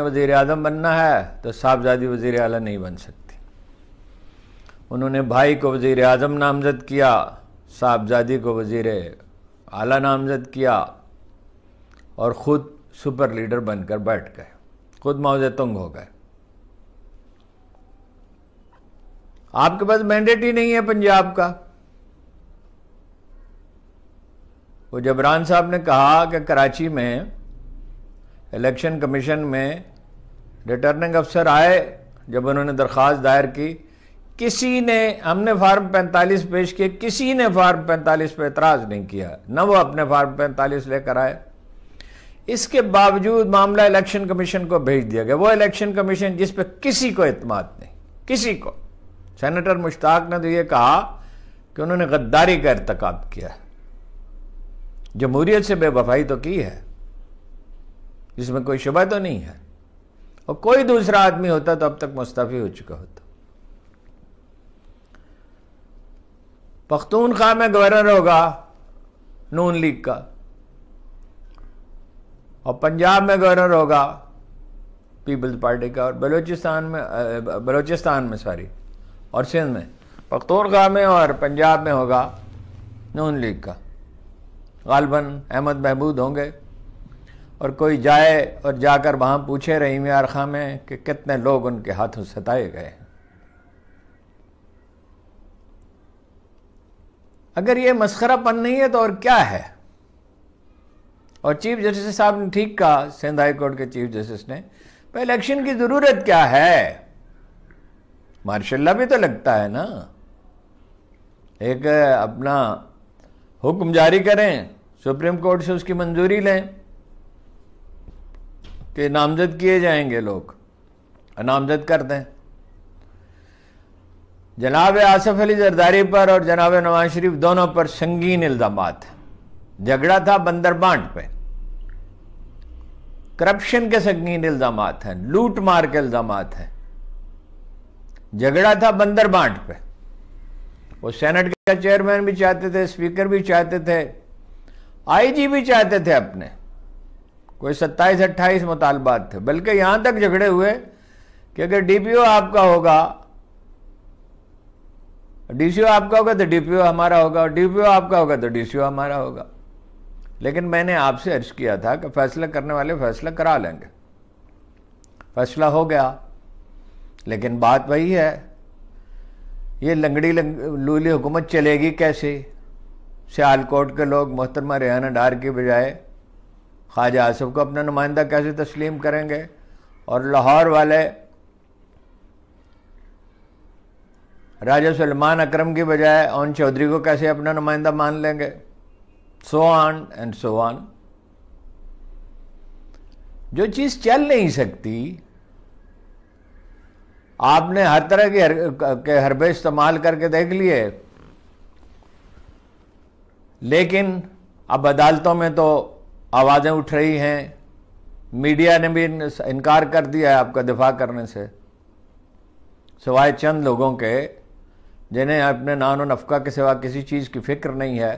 वजीर आजम बनना है तो साहबजादी वजीर अला नहीं बन सकती उन्होंने भाई को वजीर आजम नामजद किया साहबजादी को वजीर आला नामजद किया और ख़ुद सुपर लीडर बनकर बैठ गए खुद मुआवजे तंग हो गए आपके पास मैंडेट ही नहीं है पंजाब का वो जबरान साहब ने कहा कि कराची में इलेक्शन कमीशन में रिटर्निंग अफसर आए जब उन्होंने दरख्वास्त दायर की किसी ने हमने फार्म 45 पेश किए किसी ने फार्म 45 पर एतराज़ नहीं किया न वो अपने फार्म 45 लेकर आए इसके बावजूद मामला इलेक्शन कमीशन को भेज दिया गया वो इलेक्शन कमीशन जिस पर किसी को अतमाद नहीं किसी को सेनेटर मुश्ताक ने तो ये कहा कि उन्होंने गद्दारी का इरतकब किया जमहूरियत से बेवफाई तो की है जिसमें कोई शुबा तो नहीं है और कोई दूसरा आदमी होता तो अब तक मुस्तफ़ी हो चुका होता पख्तूनख्वा में गवर्नर होगा नून लीग का और पंजाब में गवर्नर होगा पीपल्स पार्टी का और बलूचिस्तान में बलूचिस्तान में सॉरी और सिंध में पख्तूनख्वा में और पंजाब में होगा नून लीग का गालबन अहमद महमूद होंगे और कोई जाए और जाकर वहाँ पूछे रहीम आरखा में कि कितने लोग उनके हाथों सताए गए अगर ये मस्खरापन नहीं है तो और क्या है और चीफ जस्टिस साहब ने ठीक कहा सिंध हाई कोर्ट के चीफ जस्टिस ने भाई इलेक्शन की ज़रूरत क्या है मार्शल्ला भी तो लगता है ना एक अपना हुक्म जारी करें सुप्रीम कोर्ट से उसकी मंजूरी लें कि नामजद किए जाएंगे लोग नामजद कर दें जनाब आसफ अली जरदारी पर और जनाब नवाज शरीफ दोनों पर संगीन इल्ज़ाम झगड़ा था बंदरबांट पे करप्शन के संगीन इल्ज़ाम हैं लूट मार के इल्ज़ाम हैं झगड़ा था बंदरबांट पे वो सेनेट का चेयरमैन भी चाहते थे स्पीकर भी चाहते थे आईजी भी चाहते थे अपने कोई सत्ताईस अट्ठाईस मुतालबात थे बल्कि यहाँ तक झगड़े हुए कि अगर डीपीओ आपका होगा डीसीओ आपका होगा तो डीपीओ हमारा होगा और डीपीओ आपका होगा तो डीसीओ हमारा होगा लेकिन मैंने आपसे अर्ज किया था कि फैसला करने वाले फैसला करा लेंगे फैसला हो गया लेकिन बात वही है ये लंगड़ी लंग, लूली हुकूमत चलेगी कैसे सियालकोट के लोग मोहतरमा रेहाना डार के बजाय ख्वाजा आसफ को अपना नुमाइंदा कैसे तस्लीम करेंगे और लाहौर वाले राजा सलमान अकरम की बजाय ओन चौधरी को कैसे अपना नुमाइंदा मान लेंगे so on and so on जो चीज़ चल नहीं सकती आपने हर तरह के, हर, के हरबे इस्तेमाल करके देख लिए लेकिन अब अदालतों में तो आवाज़ें उठ रही हैं मीडिया ने भी इनकार कर दिया है आपका दिफा करने से सिवाय चंद लोगों के जिन्हें अपने नान और नफका के सिवा किसी चीज़ की फिक्र नहीं है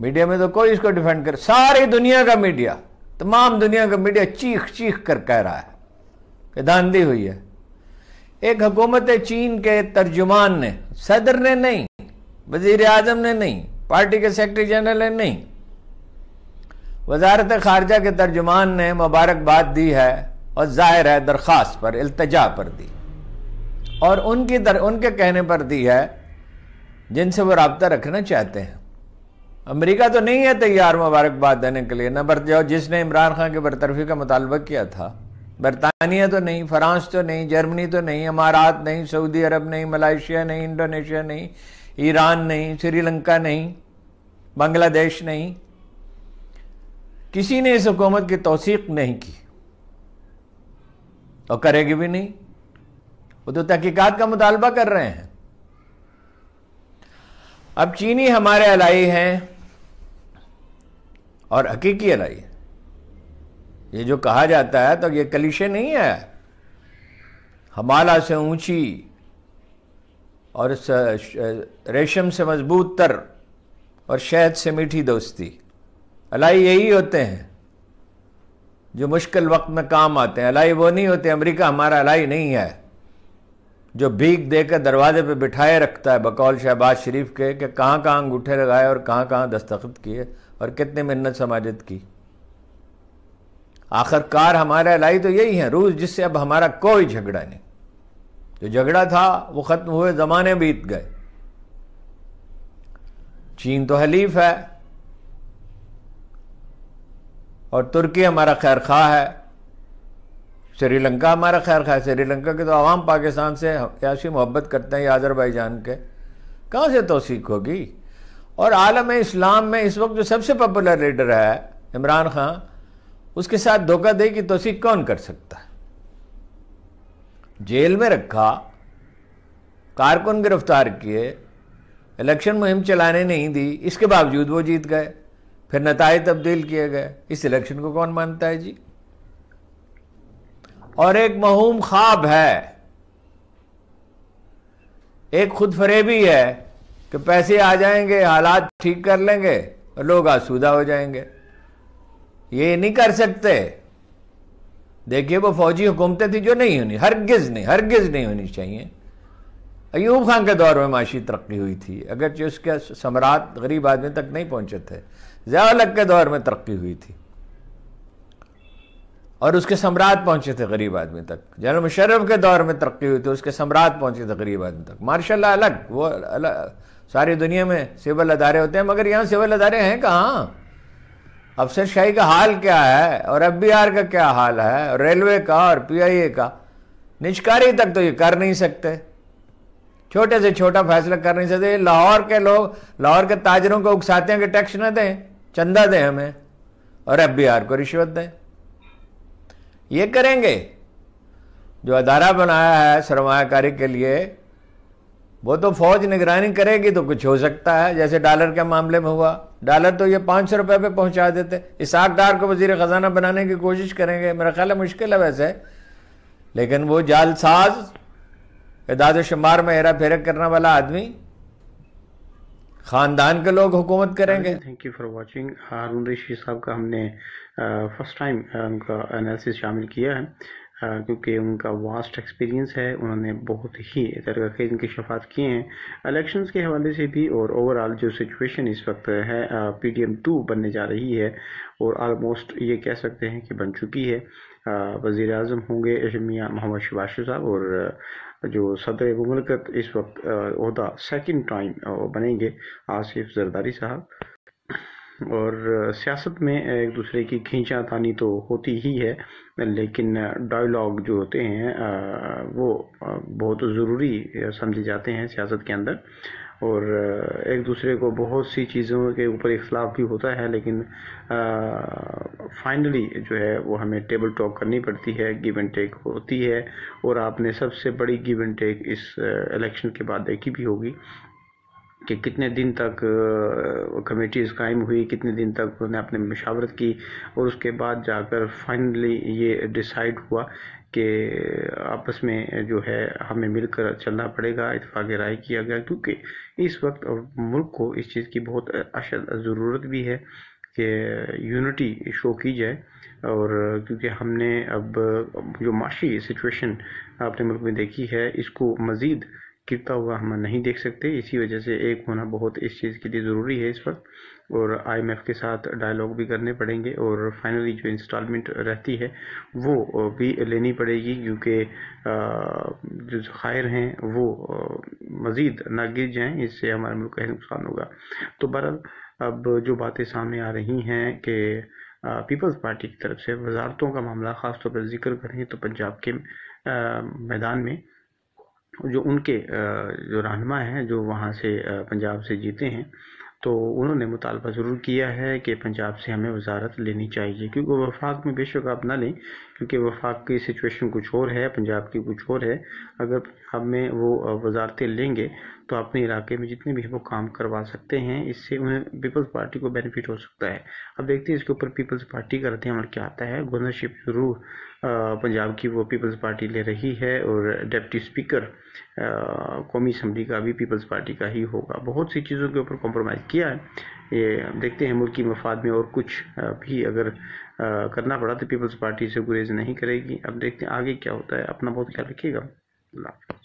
मीडिया में तो कोई इसको डिफेंड कर सारी दुनिया का मीडिया तमाम दुनिया का मीडिया चीख चीख कर कह रहा है कि धांधी हुई है एक हुकूमत चीन के तर्जुमान ने सदर ने नहीं वजीर आजम ने नहीं पार्टी के सेक्रेटरी जनरल ने नहीं वजारत खारजा के तर्जुमान ने मुबारकबाद दी है और ज़ाहिर है दरख्वास्त पर अल्तजा पर दी और उनकी दर, उनके कहने पर दी है जिनसे वो रबता रखना चाहते हैं अमरीका तो नहीं है तैयार मुबारकबाद देने के लिए नंबर जो जिसने इमरान खान की बरतरफी का मुतालबा किया था बरतानिया तो नहीं फ्रांस तो नहीं जर्मनी तो नहीं अमारात नहीं सऊदी अरब नहीं मलाइशिया नहीं इंडोनेशिया नहीं ईरान नहीं श्रीलंका नहीं बांग्लादेश नहीं किसी ने इस हुकूमत की तोसीक नहीं की और करेगी भी नहीं वो तो तहकीकत का मुतालबा कर रहे हैं अब चीनी हमारे अलाई हैं और हकीकी अलाई ये जो कहा जाता है तो ये कलिशे नहीं है हमाला से ऊंची और रेशम से मजबूत तर और शहद से मीठी दोस्ती अलाई यही होते हैं जो मुश्किल वक्त में काम आते हैं अलाई वो नहीं होते अमेरिका हमारा अलाई नहीं है जो भीख देकर दरवाजे पे बिठाए रखता है बकौल शहबाज शरीफ के कि कहाँ कहाँ अंगूठे लगाए और कहाँ कहाँ दस्तखत किए और कितने मिन्नत समाजत की आखिरकार हमारा लाई तो यही है रूस जिससे अब हमारा कोई झगड़ा नहीं जो झगड़ा था वो ख़त्म हुए ज़माने बीत गए चीन तो हलीफ है और तुर्की हमारा खैर खा है श्रीलंका हमारा खैर खा है श्रीलंका के तो आवाम पाकिस्तान से ऐसी मोहब्बत करते हैं भाई जान के कहाँ से तोसीक होगी और आलम इस्लाम में इस वक्त जो सबसे पॉपुलर लीडर है इमरान खान उसके साथ धोखा दे की तोसीक कौन कर सकता है जेल में रखा कारकुन गिरफ्तार किए इलेक्शन मुहिम चलाने नहीं दी इसके बावजूद वो जीत गए फिर नतज तब्दील किए गए इस इलेक्शन को कौन मानता है जी और एक महूम ख्वाब है एक खुद फरेबी है कि पैसे आ जाएंगे हालात ठीक कर लेंगे और लोग आसूदा हो जाएंगे ये नहीं कर सकते देखिए वो फौजी हुकूमतें थी जो नहीं होनी हरगिज़ नहीं हरगिज़ नहीं होनी चाहिए अयूब खान के दौर में माशी तरक्की हुई थी अगरचे उसके सम्राट गरीब आदमी तक नहीं पहुंचे थे जयालक के दौर में तरक्की हुई थी और उसके सम्राट पहुंचे थे गरीब आदमी तक जनरल मुशर्रफ के दौर में तरक्की हुई थी उसके सम्राट पहुंचे थे गरीब आदमी तक मार्शल अलग वो अलग सारी दुनिया में सिविल अदारे होते हैं मगर यहाँ सिविल अदारे हैं कहाँ अफसरशाही का हाल क्या है और एफ का क्या हाल है रेलवे का और पीआईए का निष्कारी तक तो ये कर नहीं सकते छोटे से छोटा फैसला कर नहीं सकते लाहौर के लोग लाहौर के ताजरों को उकसाते हैं कि टैक्स ना दें चंदा दें हमें और एफ को रिश्वत दें ये करेंगे जो अदारा बनाया है सरमाकारी के लिए वो तो फौज निगरानी करेगी तो कुछ हो सकता है जैसे डॉलर के मामले में हुआ डॉलर तो ये पाँच सौ रुपये पे पहुंचा देते इस आकदार को वजीर ख़जाना बनाने की कोशिश करेंगे मेरा ख्याल है मुश्किल है वैसे लेकिन वो जालसाज इदाद शुमार में हेरा फेरा करने वाला आदमी खानदान के लोग हुकूमत करेंगे thank you for watching Haroon Rashid साहब का हमने फर्स्ट टाइम उनका एनालिसिस शामिल किया है क्योंकि उनका वास्ट एक्सपीरियंस है उन्होंने बहुत ही तरक्कीन इनके शफात किए हैं इलेक्शंस के हवाले से भी और ओवरऑल जो सिचुएशन इस वक्त है पी डी एम टू बनने जा रही है और आलमोस्ट ये कह सकते हैं कि बन चुकी है वज़ी अजम होंगे मियाँ मोहम्मद शबाश साहब और जो सदर मुमलकत इस वक्त अहदा सेकेंड टाइम बनेंगे आसिफ जरदारी साहब और सियासत में एक दूसरे की खींचातानी तो होती ही है लेकिन डायलॉग जो होते हैं वो बहुत ज़रूरी समझे जाते हैं सियासत के अंदर और एक दूसरे को बहुत सी चीज़ों के ऊपर इख्लाफ भी होता है लेकिन फाइनली जो है वो हमें टेबल टॉक करनी पड़ती है गिव एंड टेक होती है और आपने सबसे बड़ी गिव एंड टेक इस इलेक्शन के बाद देखी भी होगी कि कितने दिन तक कमेटीज़ कायम हुई कितने दिन तक उन्होंने अपने मशावरत की और उसके बाद जाकर फाइनली ये डिसाइड हुआ कि आपस में जो है हमें मिलकर चलना पड़ेगा इतफाक़ राय किया गया क्योंकि इस वक्त मुल्क को इस चीज़ की बहुत अशद ज़रूरत भी है कि यूनिटी शो की जाए और क्योंकि हमने अब जो माशी सिचुएशन अपने मुल्क में देखी है इसको मज़ीद गिरता हुआ हम नहीं देख सकते इसी वजह से एक होना बहुत इस चीज़ के लिए ज़रूरी है इस वक्त और आईएमएफ के साथ डायलॉग भी करने पड़ेंगे और फाइनली जो इंस्टॉलमेंट रहती है वो भी लेनी पड़ेगी क्योंकि जो खायर हैं वो मज़ीद ना गिर जाएँ इससे हमारे मुल्क का नुकसान होगा तो बहरहाल अब जो बातें सामने आ रही हैं कि पीपल्स पार्टी की तरफ से वजारतों का मामला ख़ासतौर पर जिक्र करें तो पंजाब के मैदान में जो उनके जो रहनमा हैं जो वहाँ से पंजाब से जीते हैं तो उन्होंने मुतालबा ज़रूर किया है कि पंजाब से हमें वज़ारत लेनी चाहिए क्योंकि वफ़ाक़ में बेशक आप ना लें क्योंकि वफाक की सिचुएशन कुछ और है पंजाब की कुछ और है अगर पंजाब में वो वजारतें लेंगे तो अपने इलाके में जितने भी वो काम करवा सकते हैं इससे उन्हें पीपल्स पार्टी को बेनिफिट हो सकता है अब देखते हैं इसके ऊपर पीपल्स पार्टी का रद्द अमल क्या आता है गवर्नरशिप शुरू पंजाब की वो पीपल्स पार्टी ले रही है और डेप्टी स्पीकर कौमी असम्बली का भी पीपल्स पार्टी का ही होगा बहुत सी चीज़ों के ऊपर कॉम्प्रोमाइज़ किया है ये देखते हैं मुल्की मफाद में और कुछ भी अगर करना पड़ा तो पीपल्स पार्टी से गुरेज नहीं करेगी अब देखते हैं आगे क्या होता है अपना बहुत ख्याल रखिएगा अल्लाह